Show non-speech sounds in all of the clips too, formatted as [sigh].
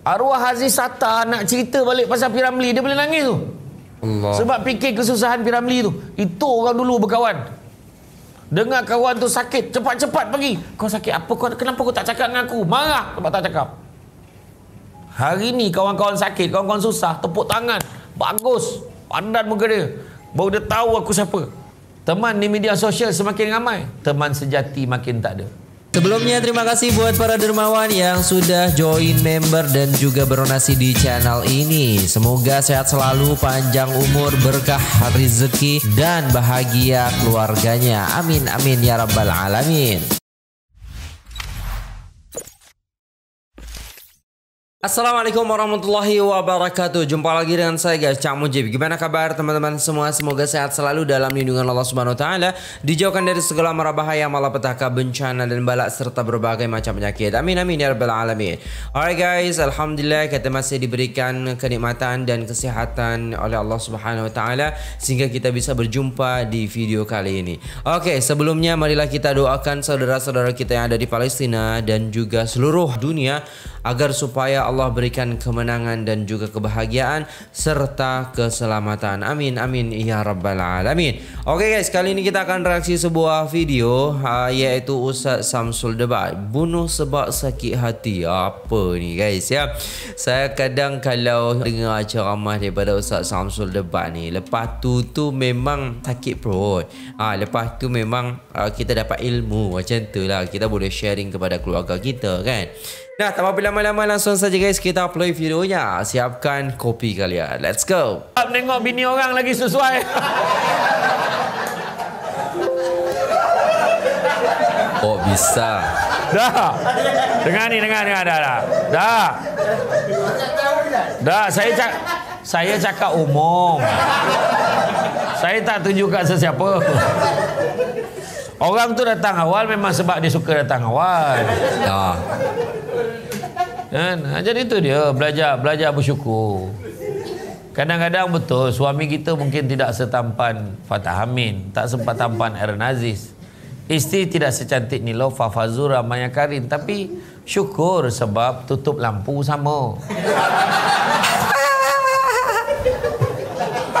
Arwah Aziz Sata nak cerita balik pasal Piramli dia boleh nangis tu. Allah. Sebab fikir kesusahan Piramli tu. Itu orang dulu berkawan. Dengar kawan tu sakit, cepat-cepat pergi. Kau sakit apa? Kau kenapa kau tak cakap dengan aku? Marah sebab tak cakap. Hari ni kawan-kawan sakit, kawan-kawan susah, tepuk tangan. Bagus. Pandan muka dia. Baru dia tahu aku siapa. Teman di media sosial semakin ramai. Teman sejati makin tak ada. Sebelumnya terima kasih buat para dermawan yang sudah join member dan juga berdonasi di channel ini. Semoga sehat selalu, panjang umur, berkah rezeki dan bahagia keluarganya. Amin amin ya rabbal alamin. Assalamualaikum warahmatullahi wabarakatuh Jumpa lagi dengan saya guys Cak Mujib Gimana kabar teman-teman semua Semoga sehat selalu dalam lindungan Allah Subhanahu Wa Taala, Dijauhkan dari segala mara bahaya Malapetaka, bencana dan balak Serta berbagai macam penyakit Amin amin ya rabbal alamin Alright guys Alhamdulillah kita masih diberikan kenikmatan dan kesehatan Oleh Allah Subhanahu Wa Taala Sehingga kita bisa berjumpa di video kali ini Oke okay, sebelumnya marilah kita doakan Saudara-saudara kita yang ada di Palestina Dan juga seluruh dunia Agar supaya Allah berikan kemenangan dan juga kebahagiaan serta keselamatan. Amin amin ya rabbal alamin. Oke okay guys, kali ini kita akan reaksi sebuah video yaitu ah, Ustaz Samsul Debat bunuh sebab sakit hati. Apa ni guys ya? Saya kadang kalau dengar ceramah daripada Ustaz Samsul Debat ni, lepas tu tu memang sakit perut. Ah lepas tu memang ah, kita dapat ilmu macam tu lah. kita boleh sharing kepada keluarga kita kan Nah, tak apa lama-lama langsung saja guys kita play videonya. Siapkan kopi kalian. Let's go. Tak tengok bini orang lagi sesuai. [laughs] Oh, bisa. Dah. Dengar ni, dengar, ni ada dah. Dah. Dah, saya cak saya cakap umum. Saya tak tunjuk kat sesiapa. Orang tu datang awal memang sebab dia suka datang awal. Nah. Kan? Ha, jadi itu dia belajar belajar bersyukur. Kadang-kadang betul suami kita mungkin tidak setampan Fatah Amin, tak sempat tampan Aaron Aziz. Isteri tidak secantik Nilofa Fazura Maya Karin tapi syukur sebab tutup lampu sama.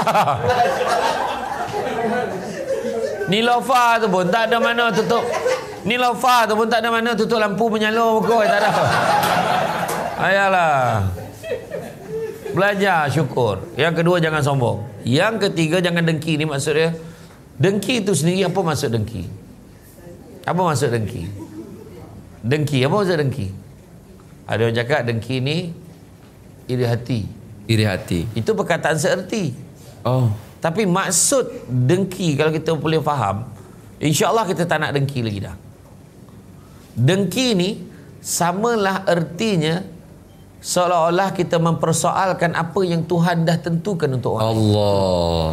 tuh [laughs] Nilofa tu pun tak ada mana tutup. Nilofa tu pun tak ada mana tutup lampu menyala muka tak ada. Ayalah. Belajar syukur. Yang kedua jangan sombong. Yang ketiga jangan dengki ni maksud dia. Dengki itu sendiri apa maksud dengki? Apa maksud dengki? Dengki apa maksud dengki? Ada orang cakap dengki ni iri hati. Iri hati. Itu perkataan seerti. Oh. Tapi maksud dengki kalau kita boleh faham, insya-Allah kita tak nak dengki lagi dah. Dengki ni samalah ertinya seolah-olah kita mempersoalkan apa yang Tuhan dah tentukan untuk orang. Allah.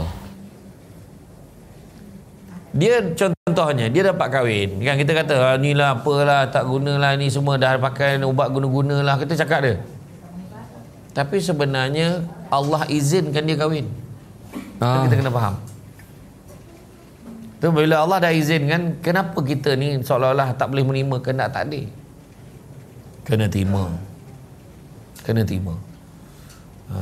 Dia contohnya dia dapat kahwin kan kita kata ah, ni lah apalah tak gunalah ni semua dah pakai ubat guna-gunalah kita cakap dia tapi sebenarnya Allah izinkan dia kahwin ah. kita kena faham tu bila Allah dah izinkan kenapa kita ni seolah-olah tak boleh menerima kehendak takdir kena terima kena terima ha,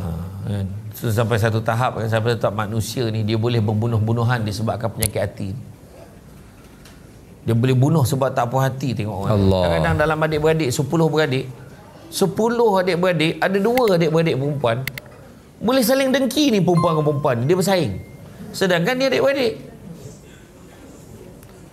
kan? so, sampai satu tahap kan, sampai satu tahap manusia ni dia boleh membunuh-bunuhan disebabkan penyakit hati dia boleh bunuh sebab tak puas hati tengok orang Allah. kadang-kadang dalam adik-beradik sepuluh beradik sepuluh adik-beradik ada dua adik-beradik perempuan boleh saling dengki ni perempuan dengan perempuan Dia bersaing Sedangkan dia adik-adik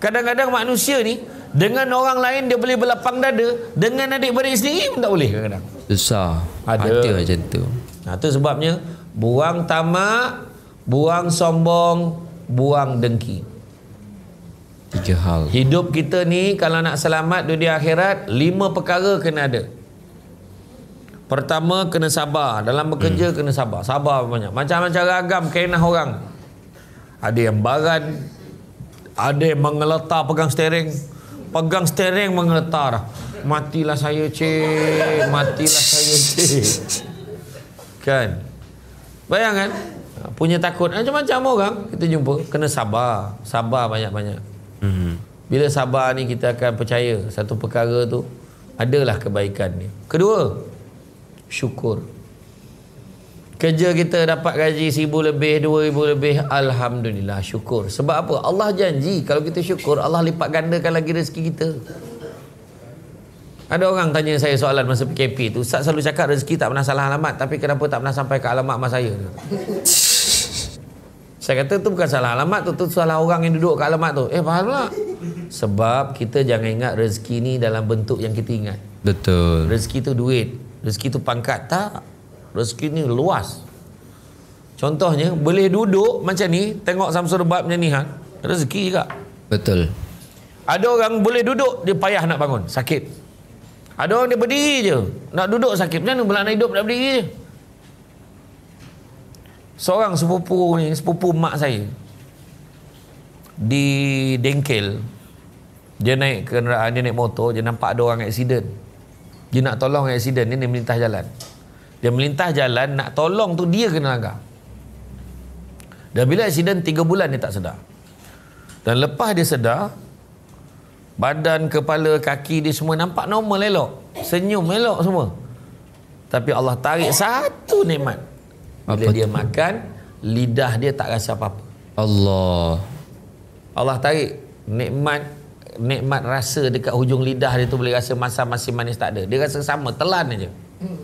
Kadang-kadang manusia ni Dengan orang lain dia boleh berlapang dada Dengan adik-adik sendiri pun tak boleh kadang-kadang Besar Ada Ada macam tu Nah tu sebabnya Buang tamak Buang sombong Buang dengki Tiga hal Hidup kita ni Kalau nak selamat dunia akhirat Lima perkara kena ada Pertama kena sabar Dalam bekerja hmm. kena sabar Sabar banyak Macam-macam ragam kainah orang Ada yang baran Ada yang mengeletar pegang steering Pegang steering mengeletar Matilah saya cik Matilah saya cik Kan Bayangkan Punya takut Macam-macam orang kita jumpa Kena sabar Sabar banyak-banyak hmm. Bila sabar ni kita akan percaya Satu perkara tu Adalah kebaikan ni Kedua Kedua syukur kerja kita dapat gaji 1000 lebih dua 2000 lebih alhamdulillah syukur sebab apa Allah janji kalau kita syukur Allah lipat gandakan lagi rezeki kita ada orang tanya saya soalan masa PKP tu Ustaz selalu cakap rezeki tak pernah salah alamat tapi kenapa tak pernah sampai ke alamat mak saya tu [laughs] saya kata tu bukan salah alamat tu tu salah orang yang duduk ke alamat tu eh faham tak sebab kita jangan ingat rezeki ni dalam bentuk yang kita ingat betul rezeki tu duit Rezeki itu pangkat tak? Rezeki ini luas. Contohnya, boleh duduk macam ni, tengok Samsur Bab macam ni, ha? rezeki juga. Betul. Ada orang boleh duduk, dia payah nak bangun, sakit. Ada orang dia berdiri je, nak duduk sakit. Macam mana pula nak hidup, nak berdiri je. Seorang sepupu ni, sepupu mak saya, di dengkel, dia naik kenderaan, dia naik motor, dia nampak ada orang accident. Dia nak tolong accident ni dia melintas jalan. Dia melintas jalan nak tolong tu dia kena langgar. Dan bila accident 3 bulan dia tak sedar. Dan lepas dia sedar badan, kepala, kaki dia semua nampak normal elok. Senyum elok semua. Tapi Allah tarik satu nikmat. Bila dia makan lidah dia tak rasa apa-apa. Allah. Allah tarik nikmat nikmat rasa dekat hujung lidah dia tu boleh rasa masam masih manis tak ada. Dia rasa sama telan aja. Hmm.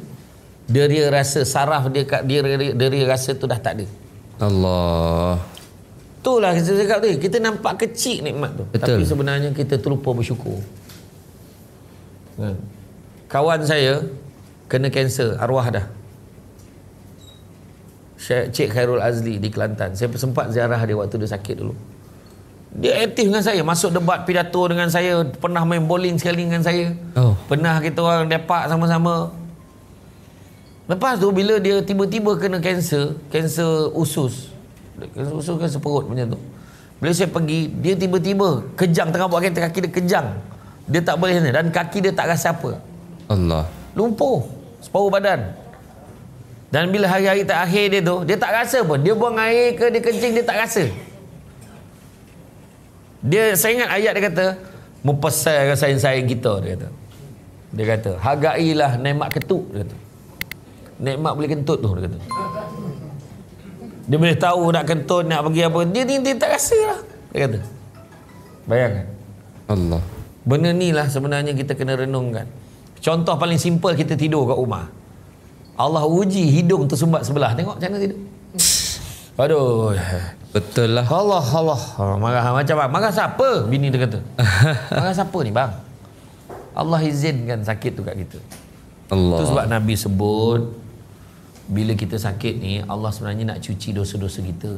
Dia dia rasa saraf dia kat dia dia, dia, dia rasa tu dah tak ada. Allah. Itulah kita cakap tadi. Kita nampak kecil nikmat tu. Betul. Tapi sebenarnya kita terlupa bersyukur. Hmm. Kawan saya kena kanser arwah dah. Syekh Cik Khairul Azli di Kelantan. Saya sempat ziarah dia waktu dia sakit dulu dia aktif dengan saya masuk debat pidato dengan saya pernah main bowling sekali dengan saya oh. pernah kita orang lepak sama-sama lepas tu bila dia tiba-tiba kena kanser kanser usus kanser usus kanser perut macam tu bila saya pergi dia tiba-tiba kejang tengah buat kereta kaki dia kejang dia tak boleh sana dan kaki dia tak rasa apa Allah lumpuh separuh badan dan bila hari-hari akhir dia tu dia tak rasa pun dia buang air ke dia kencing dia tak rasa dia saya ingat ayat dia kata mempesailkan sayang-sayang kita dia kata. Dia kata hargailah nikmat ketuk dia kata. Nikmat boleh kentut tu dia kata. Dia boleh tahu nak kentut nak pergi apa dia ni dia tak rasalah dia kata. Bayangkan. Allah. benar ni lah sebenarnya kita kena renungkan. Contoh paling simple kita tidur kat rumah. Allah uji hidung tersumbat sebelah. Tengok macam mana tidur. Hmm. Aduh. Betul lah. Allah Allah. Oh, marah ah, macam bang. Marah siapa? Bini dia kata. [laughs] marah siapa ni bang? Allah izinkan sakit tu kat kita. Allah. Itu sebab Nabi sebut bila kita sakit ni Allah sebenarnya nak cuci dosa-dosa kita.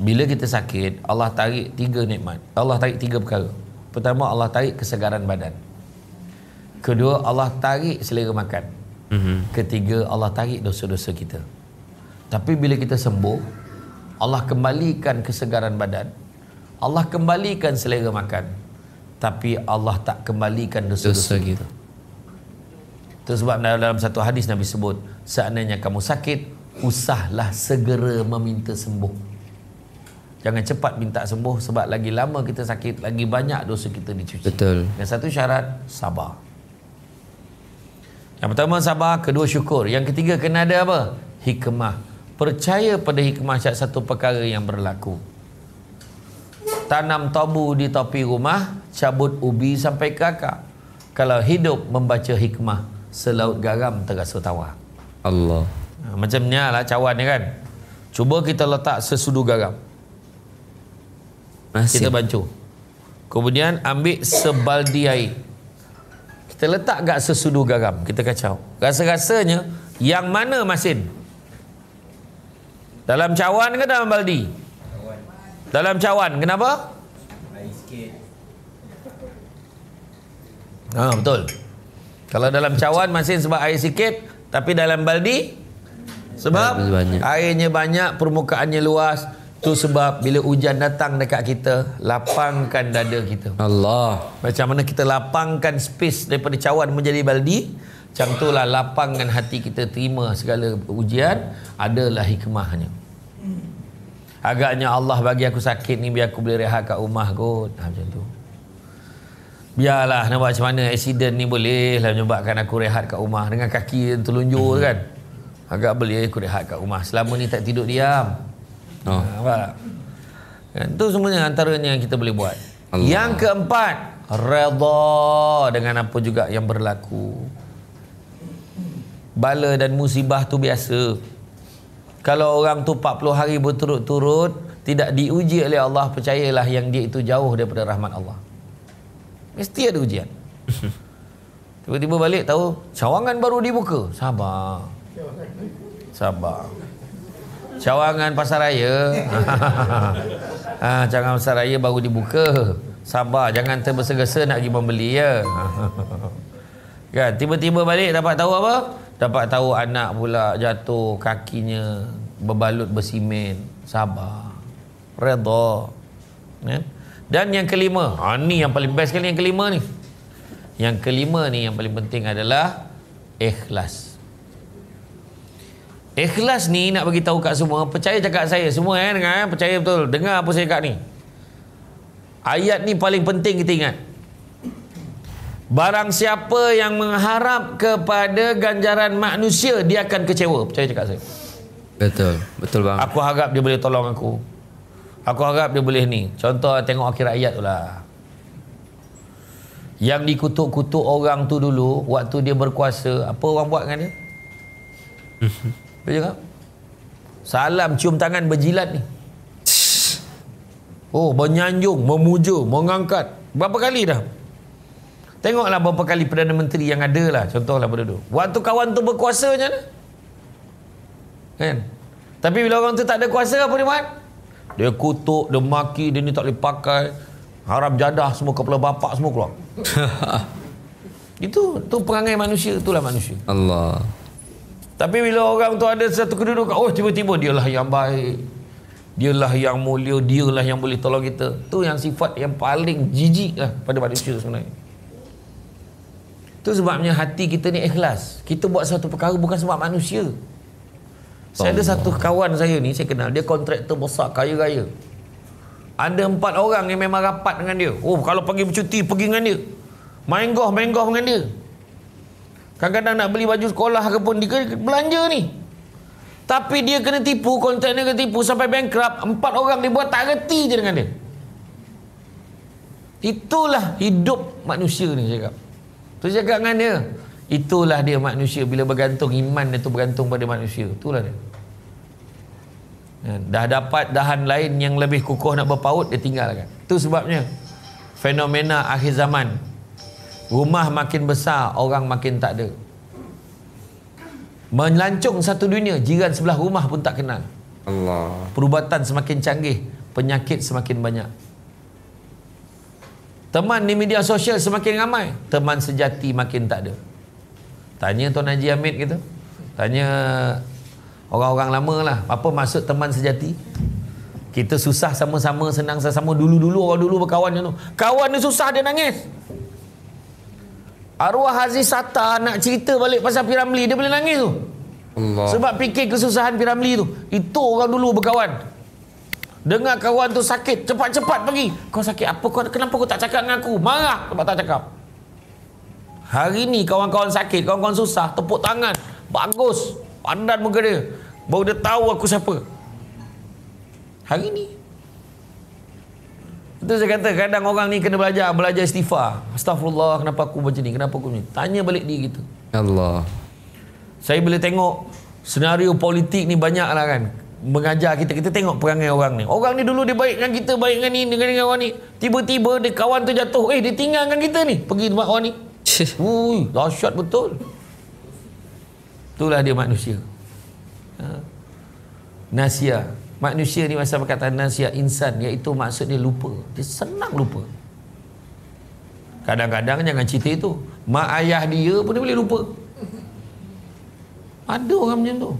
Bila kita sakit, Allah tarik tiga nikmat. Allah tarik tiga perkara. Pertama, Allah tarik kesegaran badan. Kedua, Allah tarik selera makan. Mhm. Ketiga, Allah tarik dosa-dosa kita. Tapi bila kita sembuh, Allah kembalikan kesegaran badan. Allah kembalikan selera makan. Tapi Allah tak kembalikan dosa-dosa kita. Itu sebab dalam satu hadis Nabi sebut, seandainya kamu sakit, usahlah segera meminta sembuh. Jangan cepat minta sembuh sebab lagi lama kita sakit, lagi banyak dosa kita dicuci. Betul. Yang satu syarat, sabar. Yang pertama sabar, kedua syukur. Yang ketiga kena ada apa? Hikmah percaya pada hikmah syak satu perkara yang berlaku tanam tabu di topi rumah cabut ubi sampai kakak kalau hidup membaca hikmah selaut garam terasa tawar Allah ha, macam ni lah cawan ni kan cuba kita letak sesudu garam Masih. kita bancu kemudian ambil sebaldi air kita letak kat sesudu garam kita kacau rasa-rasanya yang mana masin dalam cawan ke dalam baldi? Cawan. Dalam cawan. Kenapa? Air ha, sikit. Ah betul. Kalau dalam cawan masih sebab air sikit. Tapi dalam baldi? Sebab banyak. airnya banyak, permukaannya luas. Itu sebab bila hujan datang dekat kita, lapangkan dada kita. Allah. Macam mana kita lapangkan space daripada cawan menjadi baldi? Macam itulah lapang dengan hati kita terima segala ujian Adalah hikmahnya Agaknya Allah bagi aku sakit ni Biar aku boleh rehat kat rumah kot ha, Macam tu Biarlah nak buat macam mana Aksiden ni boleh lah menyebabkan aku rehat kat rumah Dengan kaki yang terlunjur kan Agak boleh aku rehat kat rumah Selama ni tak tidur diam oh. Ha, nampak tak? Kan? Itu semuanya antaranya yang kita boleh buat Allah. Yang keempat Redha dengan apa juga yang berlaku bala dan musibah tu biasa. Kalau orang tu 40 hari berturut-turut tidak diuji oleh Allah, percayalah yang dia itu jauh daripada rahmat Allah. Mesti ada ujian. [laughs] Tiba-tiba balik tahu cawangan baru dibuka. Sabar. Sabar. Cawangan pasaraya. [laughs] ah, ha, cawangan pasaraya baru dibuka. Sabar, jangan terbesa-gesa nak pergi membeli ya. [laughs] kan, tiba-tiba balik dapat tahu apa? Dapat tahu anak pula jatuh kakinya berbalut bersimen. Sabar. Redha. Ya? Dan yang kelima. Ha, ni yang paling best kali yang kelima ni. Yang kelima ni yang paling penting adalah ikhlas. Ikhlas ni nak bagi tahu kat semua, percaya cakap saya semua eh dengar eh, percaya betul. Dengar apa saya cakap ni. Ayat ni paling penting kita ingat. Barang siapa yang mengharap kepada ganjaran manusia dia akan kecewa. Percaya cakap saya. Betul. Betul bang. Aku harap dia boleh tolong aku. Aku harap dia boleh ni. Contoh tengok akhir ayat tu lah. Yang dikutuk-kutuk orang tu dulu waktu dia berkuasa, apa orang buat dengan dia? [laughs] Dia cakap Salam cium tangan berjilat ni Oh menyanjung Memuja Mengangkat Berapa kali dah Tengoklah berapa kali Perdana Menteri yang ada lah. Contohlah pada tu. Waktu kawan tu berkuasa macam mana? Kan? Tapi bila orang tu tak ada kuasa apa dia buat? Dia kutuk, dia maki, dia ni tak boleh pakai. Haram jadah semua kepala bapak semua keluar. [laughs] Itu tu perangai manusia, itulah manusia. Allah. Tapi bila orang tu ada satu kedudukan, oh tiba-tiba dia lah yang baik. dia lah yang mulia, lah yang boleh tolong kita. Tu yang sifat yang paling jijik lah pada manusia sebenarnya. Itu sebabnya hati kita ni ikhlas. Kita buat satu perkara bukan sebab manusia. Saya Allah. ada satu kawan saya ni, saya kenal. Dia kontraktor besar, kaya raya. Ada empat orang yang memang rapat dengan dia. Oh, kalau pergi bercuti, pergi dengan dia. Main goh, main goh dengan dia. Kadang-kadang nak beli baju sekolah ke pun, dia belanja ni. Tapi dia kena tipu, kontraktor kena tipu sampai bankrupt. Empat orang dia buat tak reti je dengan dia. Itulah hidup manusia ni, saya kata. Tu cakap dengan dia. Itulah dia manusia bila bergantung iman dia tu bergantung pada manusia. Itulah dia. Ha, dah dapat dahan lain yang lebih kukuh nak berpaut dia tinggalkan. Tu sebabnya fenomena akhir zaman. Rumah makin besar, orang makin tak ada. Melancung satu dunia, jiran sebelah rumah pun tak kenal. Allah. Perubatan semakin canggih, penyakit semakin banyak. Teman di media sosial semakin ramai Teman sejati makin tak ada Tanya Tuan Haji Hamid kita Tanya Orang-orang lama lah Apa maksud teman sejati Kita susah sama-sama Senang sama-sama Dulu-dulu orang dulu berkawan macam tu Kawan ni susah dia nangis Arwah Haji Sata nak cerita balik pasal Piramli Dia boleh nangis tu Allah. Sebab fikir kesusahan Piramli tu Itu orang dulu berkawan Dengar kawan tu sakit Cepat-cepat pergi Kau sakit apa? Kau, kenapa kau tak cakap dengan aku? Marah sebab tak cakap Hari ni kawan-kawan sakit Kawan-kawan susah Tepuk tangan Bagus Pandan muka dia Baru dia tahu aku siapa Hari ni itu saya kata kadang orang ni kena belajar belajar istighfar. Astagfirullah kenapa aku macam ni? Kenapa aku macam ni? Tanya balik dia gitu. Allah. Saya boleh tengok senario politik ni banyak lah kan mengajar kita kita tengok perangai orang ni orang ni dulu dia baik dengan kita baik dengan ni dengan dengan orang ni tiba-tiba dia kawan tu jatuh eh dia tinggalkan kita ni pergi tempat orang ni wui [laughs] dahsyat betul itulah dia manusia ha. nasia manusia ni masa berkata nasia insan iaitu dia lupa dia senang lupa kadang-kadang jangan cerita itu mak ayah dia pun dia boleh lupa ada orang macam tu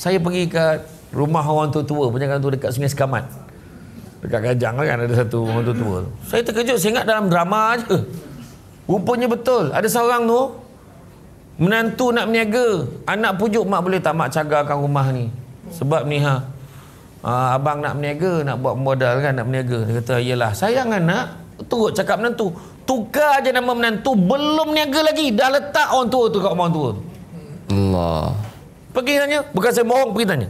saya pergi ke rumah orang tua-tua Penjagaan tu dekat sungai Sekamat Dekat Kajang lah kan ada satu orang tua-tua Saya terkejut saya ingat dalam drama aje. Rupanya betul Ada seorang tu Menantu nak meniaga Anak pujuk mak boleh tak mak cagarkan rumah ni Sebab ni ha, ha Abang nak meniaga nak buat modal kan nak meniaga Dia kata iyalah sayang anak Turut cakap menantu Tukar aja nama menantu belum meniaga lagi Dah letak orang tua tu kat rumah orang tua Allah Pergi tanya, bukan saya bohong, pergi tanya.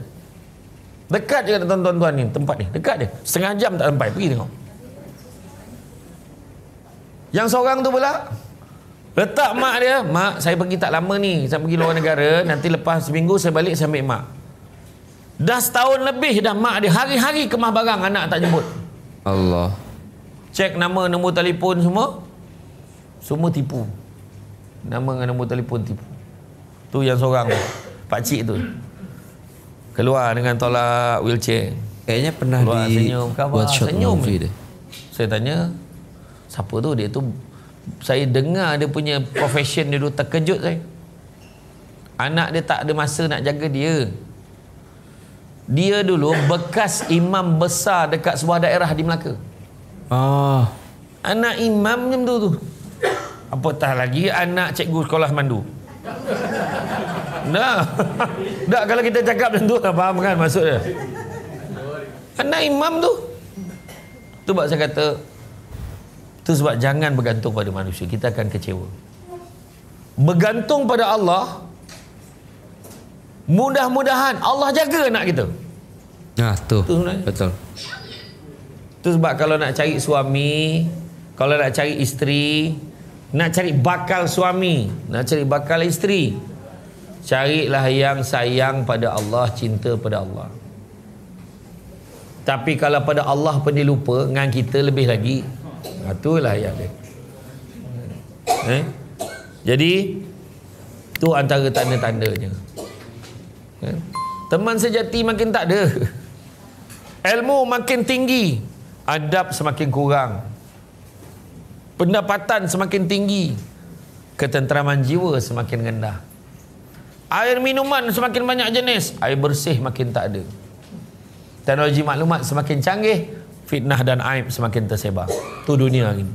Dekat je kata tuan-tuan ni, tempat ni, dekat je. Setengah jam tak sampai, pergi tengok. Yang seorang tu pula, letak mak dia, mak saya pergi tak lama ni, saya pergi luar negara, nanti lepas seminggu saya balik, saya ambil mak. Dah setahun lebih dah mak dia, hari-hari kemah barang anak tak jemput. Allah. Cek nama, nombor telefon semua, semua tipu. Nama dengan nombor telefon tipu. Tu yang seorang Pak Cik tu keluar dengan tolak wheelchair kayaknya pernah keluar, di senyum kabar buat shot senyum dia. saya tanya siapa tu dia tu saya dengar dia punya profession dia tu terkejut saya anak dia tak ada masa nak jaga dia dia dulu bekas imam besar dekat sebuah daerah di Melaka ah anak imam macam tu tu apatah lagi anak cikgu sekolah mandu Nah. Tak kalau kita cakap macam tu tak faham kan maksudnya. Kena kan imam tu. Tu sebab saya kata tu sebab jangan bergantung pada manusia. Kita akan kecewa. Bergantung pada Allah mudah-mudahan Allah jaga anak kita. Nah, tu. tu Betul. Tu sebab kalau nak cari suami, kalau nak cari isteri, nak cari bakal suami, nak cari bakal isteri, Carilah yang sayang pada Allah, cinta pada Allah. Tapi kalau pada Allah pun dilupa, lupa, dengan kita lebih lagi. Ha, itulah yang dia. Eh? Jadi, itu antara tanda-tandanya. Eh? Teman sejati makin tak ada. Ilmu makin tinggi, adab semakin kurang. Pendapatan semakin tinggi, ketenteraman jiwa semakin rendah. Air minuman semakin banyak jenis, air bersih makin tak ada. Teknologi maklumat semakin canggih, fitnah dan aib semakin tersebar. Tu dunia hari ini.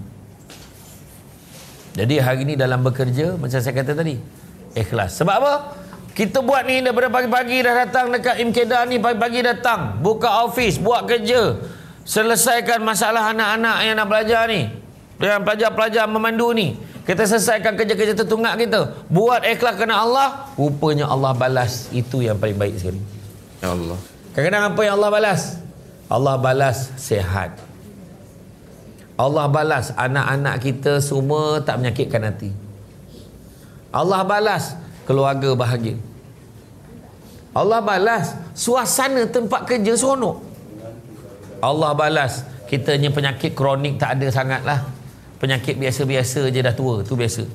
Jadi hari ini dalam bekerja, macam saya kata tadi, ikhlas. Sebab apa? Kita buat ni daripada pagi-pagi dah datang dekat Imkeda ni, pagi-pagi datang. Buka office, buat kerja. Selesaikan masalah anak-anak yang nak belajar ni. Yang pelajar-pelajar memandu ni. Kita selesaikan kerja-kerja tertunggak kita. Buat ikhlas kena Allah. Rupanya Allah balas. Itu yang paling baik sekali. Ya Allah. Kadang-kadang apa yang Allah balas? Allah balas sehat. Allah balas anak-anak kita semua tak menyakitkan hati. Allah balas keluarga bahagia. Allah balas suasana tempat kerja seronok. Allah balas kita punya penyakit kronik tak ada sangatlah. Penyakit biasa-biasa je dah tua tu biasa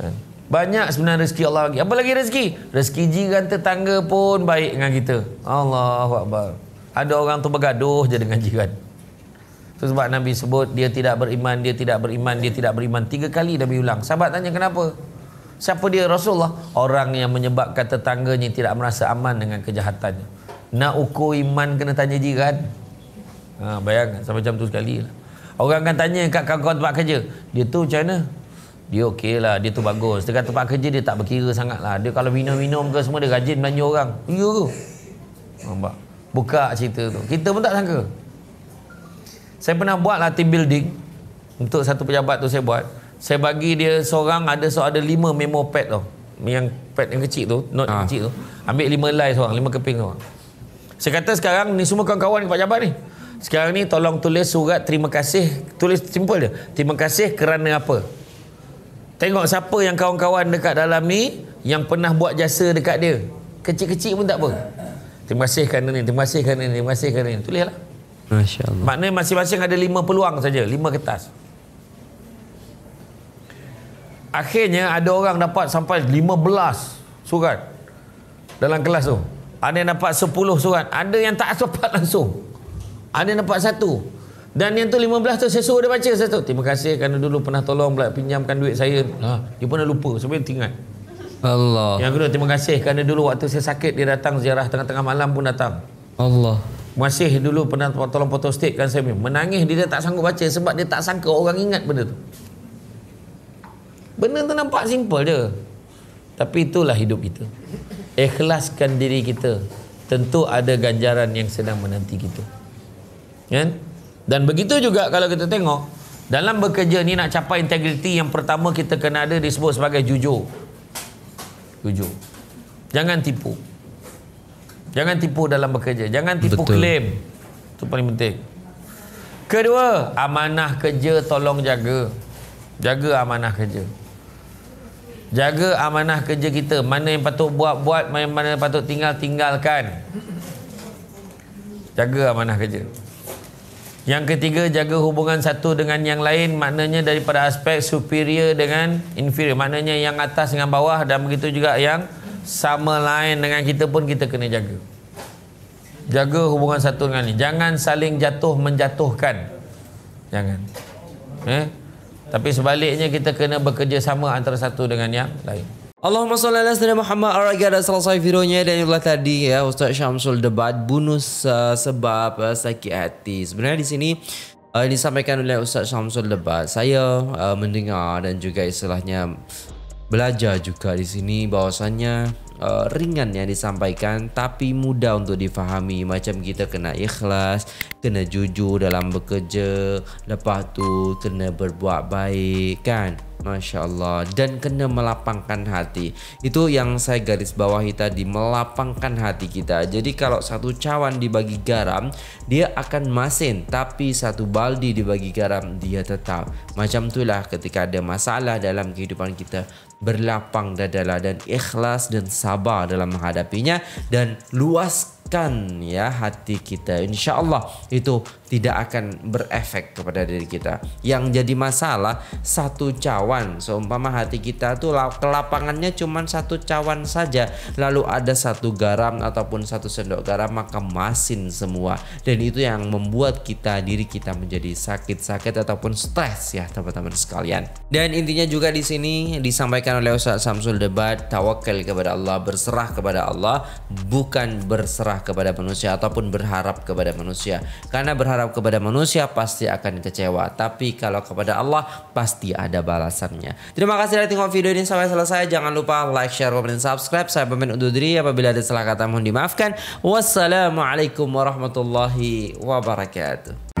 ha. Banyak sebenarnya rezeki Allah bagi Apa lagi rezeki? Rezeki jiran tetangga pun baik dengan kita Allahuakbar Ada orang tu bergaduh je dengan jiran terus sebab Nabi sebut Dia tidak beriman, dia tidak beriman, dia tidak beriman Tiga kali Nabi ulang Sahabat tanya kenapa? Siapa dia Rasulullah? Orang yang menyebabkan tetangganya tidak merasa aman dengan kejahatannya Nak ukur iman kena tanya jiran ha, Bayangkan sampai macam tu sekali lah Orang akan tanya kat kawan-kawan tempat kerja. Dia tu macam mana? Dia okey lah. Dia tu bagus. Dekat tempat kerja dia tak berkira sangat lah. Dia kalau minum-minum ke semua dia rajin belanja orang. Ya ke? Nampak? Buka cerita tu. Kita pun tak sangka. Saya pernah buat lah team building. Untuk satu pejabat tu saya buat. Saya bagi dia seorang ada so ada lima memo pad tu. Yang pad yang kecil tu. Note ha. kecil tu. Ambil lima line seorang. Lima keping seorang. Saya kata sekarang ni semua kawan-kawan ke pejabat ni. Sekarang ni tolong tulis surat terima kasih. Tulis simple je. Terima kasih kerana apa? Tengok siapa yang kawan-kawan dekat dalam ni yang pernah buat jasa dekat dia. Kecil-kecil pun tak apa. Terima kasih kerana ni, terima kasih kerana ni, terima kasih kerana ni. Tulislah. masya Maknanya masing-masing ada lima peluang saja, lima kertas. Akhirnya ada orang dapat sampai lima belas surat dalam kelas tu. Ada yang dapat sepuluh surat, ada yang tak sempat [laughs] langsung. Ada nampak satu. Dan yang tu 15 tu saya suruh dia baca satu. Terima kasih kerana dulu pernah tolong pula pinjamkan duit saya. Ha, dia pun dah lupa. Sampai dia ingat. Allah. Yang kedua terima kasih kerana dulu waktu saya sakit dia datang ziarah tengah-tengah malam pun datang. Allah. Masih dulu pernah tolong potong steak kan saya. Menangis dia tak sanggup baca sebab dia tak sangka orang ingat benda tu. Benda tu nampak simple je. Tapi itulah hidup kita. Ikhlaskan diri kita. Tentu ada ganjaran yang sedang menanti kita. Kan? Dan begitu juga kalau kita tengok dalam bekerja ni nak capai integriti yang pertama kita kena ada disebut sebagai jujur. Jujur. Jangan tipu. Jangan tipu dalam bekerja. Jangan tipu Betul. klaim. Itu paling penting. Kedua, amanah kerja tolong jaga. Jaga amanah kerja. Jaga amanah kerja kita. Mana yang patut buat-buat, mana yang patut tinggal-tinggalkan. Jaga amanah kerja. Yang ketiga jaga hubungan satu dengan yang lain maknanya daripada aspek superior dengan inferior maknanya yang atas dengan bawah dan begitu juga yang sama lain dengan kita pun kita kena jaga. Jaga hubungan satu dengan ini. Jangan saling jatuh menjatuhkan. Jangan. Eh? Tapi sebaliknya kita kena bekerjasama antara satu dengan yang lain. Allahumma salli ala sayyidina Muhammad alright guys selesai videonya dan itulah tadi ya Ustaz Syamsul debat bunuh uh, sebab uh, sakit hati sebenarnya di sini uh, ini disampaikan oleh Ustaz Syamsul debat saya uh, mendengar dan juga istilahnya belajar juga di sini bahwasanya uh, ringan yang disampaikan tapi mudah untuk difahami macam kita kena ikhlas kena jujur dalam bekerja lepas tu kena berbuat baik kan Masya Allah Dan kena melapangkan hati Itu yang saya garis bawahi tadi Melapangkan hati kita Jadi kalau satu cawan dibagi garam Dia akan masin Tapi satu baldi dibagi garam Dia tetap Macam itulah ketika ada masalah dalam kehidupan kita Berlapang dadalah dan ikhlas dan sabar dalam menghadapinya Dan luaskan ya hati kita Insya Allah itu tidak akan berefek kepada diri kita. Yang jadi masalah satu cawan, seumpama hati kita tuh kelapangannya cuma satu cawan saja, lalu ada satu garam ataupun satu sendok garam maka masin semua. Dan itu yang membuat kita diri kita menjadi sakit-sakit ataupun stres ya teman-teman sekalian. Dan intinya juga di sini disampaikan oleh Ustaz Samsul Debat, tawakal kepada Allah, berserah kepada Allah, bukan berserah kepada manusia ataupun berharap kepada manusia. Karena berharap berharap kepada manusia pasti akan kecewa. Tapi kalau kepada Allah pasti ada balasannya. Terima kasih sudah tengok video ini sampai selesai. Jangan lupa like, share, komen, dan subscribe. Saya pemain undur diri apabila ada salah kata mohon dimaafkan. Wassalamualaikum warahmatullahi wabarakatuh.